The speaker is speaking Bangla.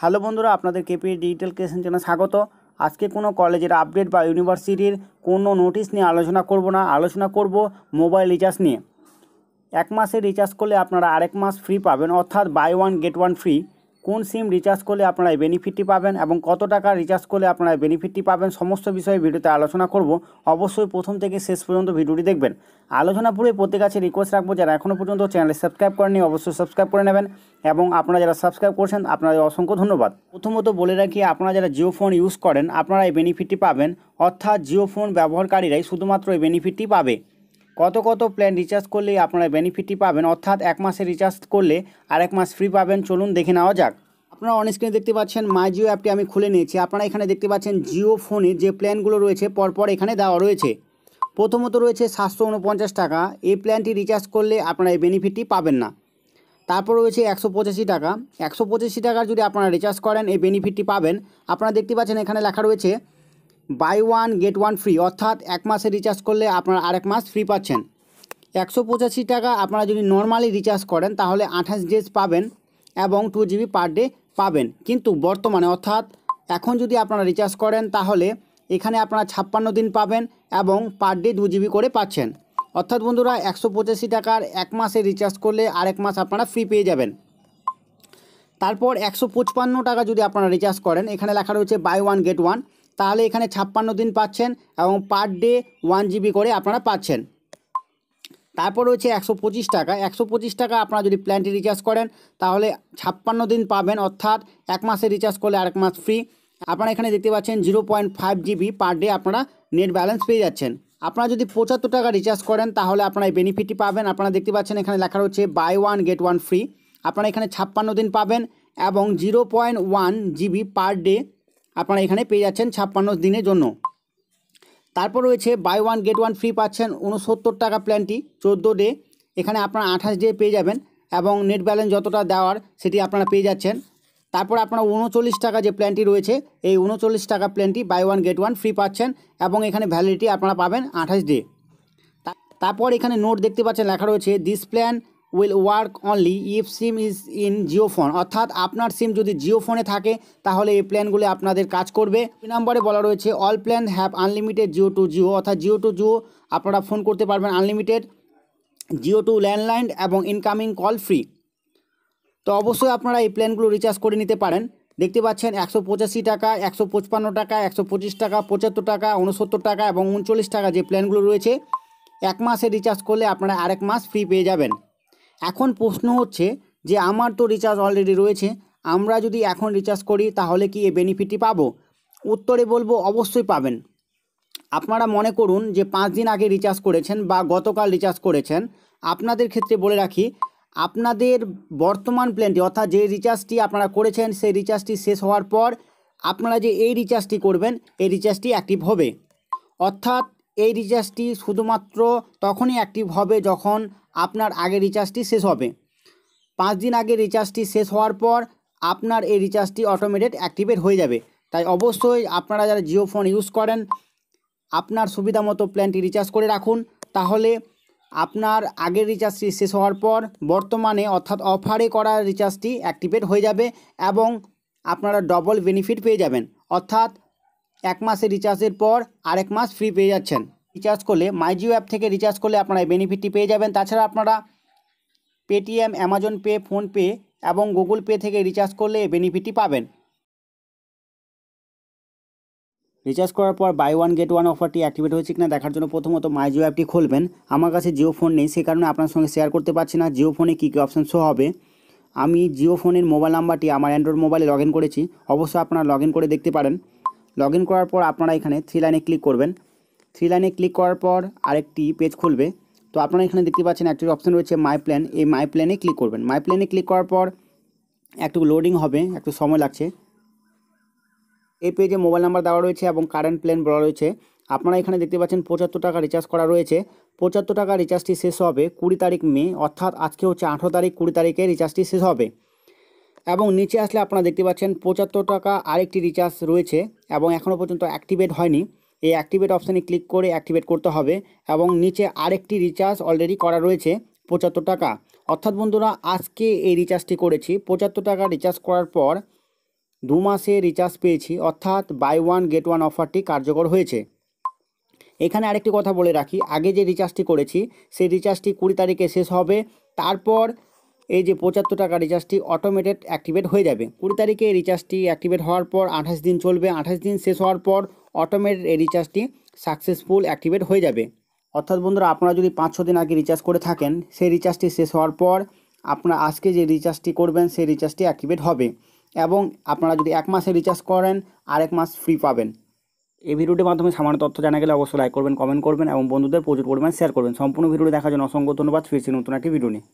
হ্যালো বন্ধুরা আপনাদের কেপি ডিজিটাল ক্রিয়েশন চ্যানেল স্বাগত আজকে কোনো কলেজের আপডেট বা ইউনিভার্সিটির কোনো নোটিশ নিয়ে আলোচনা করব না আলোচনা করব মোবাইল রিচার্জ নিয়ে এক মাসে রিচার্জ করলে আপনারা আরেক মাস ফ্রি পাবেন অর্থাৎ buy one get one free কোন সিম রিচার্জ করলে আপনারা এই বেনিফিটটি পাবেন এবং কত টাকা রিচার্জ করলে আপনারা বেনিফিটটি পাবেন সমস্ত বিষয়ে ভিডিওতে আলোচনা করব অবশ্যই প্রথম থেকে শেষ পর্যন্ত ভিডিওটি দেখবেন আলোচনা পুরো প্রত্যেক কাছে রিকোয়েস্ট রাখবো যারা এখনও পর্যন্ত চ্যানেলে সাবস্ক্রাইব করেনি অবশ্যই সাবস্ক্রাইব করে নেবেন এবং আপনারা যারা সাবস্ক্রাইব করছেন আপনাদের অসংখ্য ধন্যবাদ প্রথমত বলে রাখি আপনারা যারা জিও ফোন ইউজ করেন আপনারা এই বেনিফিটটি পাবেন অর্থাৎ জিও ফোন ব্যবহারকারীরাই শুধুমাত্র এই বেনিফিটটি পাবে কত কত প্ল্যান রিচার্জ করলে আপনারা বেনিফিটটি পাবেন অর্থাৎ এক মাসে রিচার্জ করলে আর এক মাস ফ্রি পাবেন চলুন দেখে নেওয়া যাক আপনারা অন স্ক্রিনে দেখতে পাচ্ছেন মাই জিও অ্যাপটি আমি খুলে নিয়েছি আপনারা এখানে দেখতে পাচ্ছেন জিও ফোনে যে প্ল্যানগুলো রয়েছে পরপর এখানে দেওয়া রয়েছে প্রথমত রয়েছে সাতশো উনপঞ্চাশ টাকা এই প্ল্যানটি রিচার্জ করলে আপনারা এই বেনিফিটটি পাবেন না তারপর রয়েছে একশো পঁচাশি টাকা একশো পঁচাশি টাকার যদি আপনারা রিচার্জ করেন এই বেনিফিটটি পাবেন আপনারা দেখতে পাচ্ছেন এখানে লেখা রয়েছে buy one get one free অর্থাৎ এক মাসে রিচার্জ করলে আপনারা আরেক মাস ফ্রি পাচ্ছেন একশো পঁচাশি টাকা আপনারা যদি নর্মালি রিচার্জ করেন তাহলে আঠাশ ডেজ পাবেন এবং টু জিবি পার ডে পাবেন কিন্তু বর্তমানে অর্থাৎ এখন যদি আপনারা রিচার্জ করেন তাহলে এখানে আপনারা ছাপ্পান্ন দিন পাবেন এবং পার ডে দু জিবি করে পাচ্ছেন অর্থাৎ বন্ধুরা একশো পঁচাশি টাকার এক মাসে রিচার্জ করলে আরেক মাস আপনারা ফ্রি পেয়ে যাবেন তারপর একশো পঁচপান্ন টাকা যদি আপনারা রিচার্জ করেন এখানে লেখা রয়েছে বাই ওয়ান গেট ওয়ান তাহলে এখানে ছাপ্পান্ন দিন পাচ্ছেন এবং পার ডে ওয়ান জিবি করে আপনারা পাচ্ছেন তারপর রয়েছে একশো পঁচিশ টাকা একশো পঁচিশ টাকা আপনারা যদি প্ল্যানটি রিচার্জ করেন তাহলে ছাপ্পান্ন দিন পাবেন অর্থাৎ এক মাসে রিচার্জ করলে আরেক মাস ফ্রি আপনারা এখানে দেখতে পাচ্ছেন zero point five GB per day আপনারা নেট ব্যালেন্স পেয়ে যাচ্ছেন আপনারা যদি পঁচাত্তর টাকা রিচার্জ করেন তাহলে আপনারা এই বেনিফিটটি পাবেন আপনারা দেখতে পাচ্ছেন এখানে লেখা রয়েছে buy one get one free আপনারা এখানে ছাপ্পান্ন দিন পাবেন এবং zero point one GB per day আপনারা এখানে পেয়ে যাচ্ছেন ছাপ্পান্ন দিনের জন্য তারপর রয়েছে buy one get one free পাচ্ছেন উনসত্তর টাকা প্ল্যানটি চোদ্দো ডে এখানে আপনারা আঠাশ ডে পেয়ে যাবেন এবং নেট ব্যালেন্স যতটা দেওয়ার সেটি আপনারা পেয়ে যাচ্ছেন তারপর আপনারা উনচল্লিশ টাকা যে প্ল্যানটি রয়েছে এই উনচল্লিশ টাকা প্ল্যানটি buy one get one free পাচ্ছেন এবং এখানে ভ্যালিডিটি আপনারা পাবেন আঠাশ ডে তারপর এখানে নোট দেখতে পাচ্ছেন লেখা রয়েছে this plan will work only if SIM is in JioPhone অর্থাৎ আপনার সিম যদি জিওফোনে থাকে তাহলে এই প্ল্যানগুলি আপনাদের কাজ করবে দুই নম্বরে বলা রয়েছে all plan have unlimited Jio to Jio অর্থাৎ জিও টু জিও আপনারা ফোন করতে পারবেন আনলিমিটেড জিও টু ল্যান্ডলাইন এবং ইনকামিং কল ফ্রি তো অবশ্যই আপনারা এই প্ল্যানগুলো রিচার্জ করে নিতে পারেন দেখতে পাচ্ছেন একশো পঁচাশি টাকা একশো পঁচপান্ন টাকা একশো পঁচিশ টাকা পঁচাত্তর টাকা উনসত্তর টাকা এবং উনচল্লিশ টাকা যে প্ল্যানগুলো রয়েছে এক মাসে রিচার্জ করলে আপনারা আরেক মাস ফ্রি পেয়ে যাবেন এখন প্রশ্ন হচ্ছে যে আমার তো রিচার্জ অলরেডি রয়েছে আমরা যদি এখন রিচার্জ করি তাহলে কি এই বেনিফিটটি পাব উত্তরে বলবো অবশ্যই পাবেন আপনারা মনে করুন যে পাঁচ দিন আগে রিচার্জ করেছেন বা গতকাল রিচার্জ করেছেন আপনাদের ক্ষেত্রে বলে রাখি আপনাদের বর্তমান প্ল্যানটি অর্থাৎ যে রিচার্জটি আপনারা করেছেন সেই রিচার্জটি শেষ হওয়ার পর আপনারা যে এই রিচার্জটি করবেন এই রিচার্জটি অ্যাক্টিভ হবে অর্থাৎ এই রিচার্জটি শুধুমাত্র তখনই অ্যাক্টিভ হবে যখন আপনার আগে রিচার্জটি শেষ হবে পাঁচ দিন আগে রিচার্জটি শেষ হওয়ার পর আপনার এই রিচার্জটি অটোমেটেড অ্যাক্টিভেট হয়ে যাবে তাই অবশ্যই আপনারা যারা জিও ফোন ইউজ করেন আপনার সুবিধা মতো প্ল্যানটি রিচার্জ করে রাখুন তাহলে আপনার আগের রিচার্জটি শেষ হওয়ার পর বর্তমানে অর্থাৎ অফারে করা রিচার্জটি অ্যাক্টিভেট হয়ে যাবে এবং আপনারা ডবল বেনিফিট পেয়ে যাবেন অর্থাৎ এক মাসের রিচার্জের পর আরেক মাস ফ্রি পেয়ে যাচ্ছেন রিচার্জ করলে মাইজিও অ্যাপ থেকে রিচার্জ করলে আপনারা এই বেনিফিটটি পেয়ে যাবেন তাছাড়া আপনারা পেটিএম অ্যামাজন পে ফোনপে এবং গুগল পে থেকে রিচার্জ করলে এই বেনিফিটটি পাবেন রিচার্জ করার পর বাই ওয়ান গেট ওয়ান অফারটি অ্যাক্টিভেট হয়েছে কিনা দেখার জন্য প্রথমত মাই জিও অ্যাপটি খুলবেন আমার কাছে জিও ফোন নেই সে কারণে আপনার সঙ্গে শেয়ার করতে পারছি না জিও ফোনে কী কী অপশান শো হবে আমি জিও ফোনের মোবাইল নাম্বারটি আমার অ্যান্ড্রয়েড মোবাইলে লগ করেছি অবশ্যই আপনারা লগ করে দেখতে পারেন লগ ইন করার পর আপনারা এখানে থ্রি লাইনে ক্লিক করবেন থ্রি লাইনে ক্লিক করার পর আরেকটি পেজ খুলবে তো আপনারা এখানে দেখতে পাচ্ছেন একটি অপশন রয়েছে মাই প্ল্যান এই মাই প্ল্যানে ক্লিক করবেন মাই প্ল্যানে ক্লিক করার পর একটু লোডিং হবে একটু সময় লাগছে এই পেজে মোবাইল নাম্বার দেওয়া রয়েছে এবং কারেন্ট প্ল্যান বলা রয়েছে আপনারা এখানে দেখতে পাচ্ছেন পঁচাত্তর টাকা রিচার্জ করা রয়েছে পঁচাত্তর টাকা রিচার্জটি শেষ হবে কুড়ি তারিখ মে অর্থাৎ আজকে হচ্ছে আঠেরো তারিখ কুড়ি তারিখে রিচার্জটি শেষ হবে এবং নিচে আসলে আপনারা দেখতে পাচ্ছেন পঁচাত্তর টাকা আরেকটি রিচার্জ রয়েছে এবং এখনও পর্যন্ত অ্যাক্টিভেট হয়নি এই অ্যাক্টিভেট অপশানে ক্লিক করে অ্যাক্টিভেট করতে হবে এবং নিচে আরেকটি রিচার্জ অলরেডি করা রয়েছে পঁচাত্তর টাকা অর্থাৎ বন্ধুরা আজকে এই রিচার্জটি করেছি পঁচাত্তর টাকা রিচার্জ করার পর দু মাসে রিচার্জ পেয়েছি অর্থাৎ বাই ওয়ান গেট ওয়ান অফারটি কার্যকর হয়েছে এখানে আরেকটি কথা বলে রাখি আগে যে রিচার্জটি করেছি সেই রিচার্জটি কুড়ি তারিখে শেষ হবে তারপর এই যে পঁচাত্তর টাকা রিচার্জটি অটোমেটেড অ্যাক্টিভেট হয়ে যাবে কুড়ি তারিখে এই রিচার্জটি অ্যাক্টিভেট হওয়ার পর আঠাশ দিন চলবে আঠাশ দিন শেষ হওয়ার পর অটোমেটেড এই রিচার্জটি সাকসেসফুল অ্যাক্টিভেট হয়ে যাবে অর্থাৎ বন্ধুরা আপনারা যদি পাঁচ ছ দিন আগে রিচার্জ করে থাকেন সেই রিচার্জটি শেষ হওয়ার পর আপনারা আজকে যে রিচার্জটি করবেন সেই রিচার্জটি অ্যাক্টিভেট হবে এবং আপনারা যদি এক মাসে রিচার্জ করেন আরেক মাস ফ্রি পাবেন এই ভিডিওটির মাধ্যমে সামান্য তথ্য জানা গেলে অবশ্যই লাইক করবেন কমেন্ট করবেন এবং বন্ধুদের প্রচুর পরিমাণ শেয়ার করবেন সম্পূর্ণ ভিডিওটি দেখার জন্য অসংখ্য ধন্যবাদ ফিরছি নতুন একটি ভিডিও নিয়ে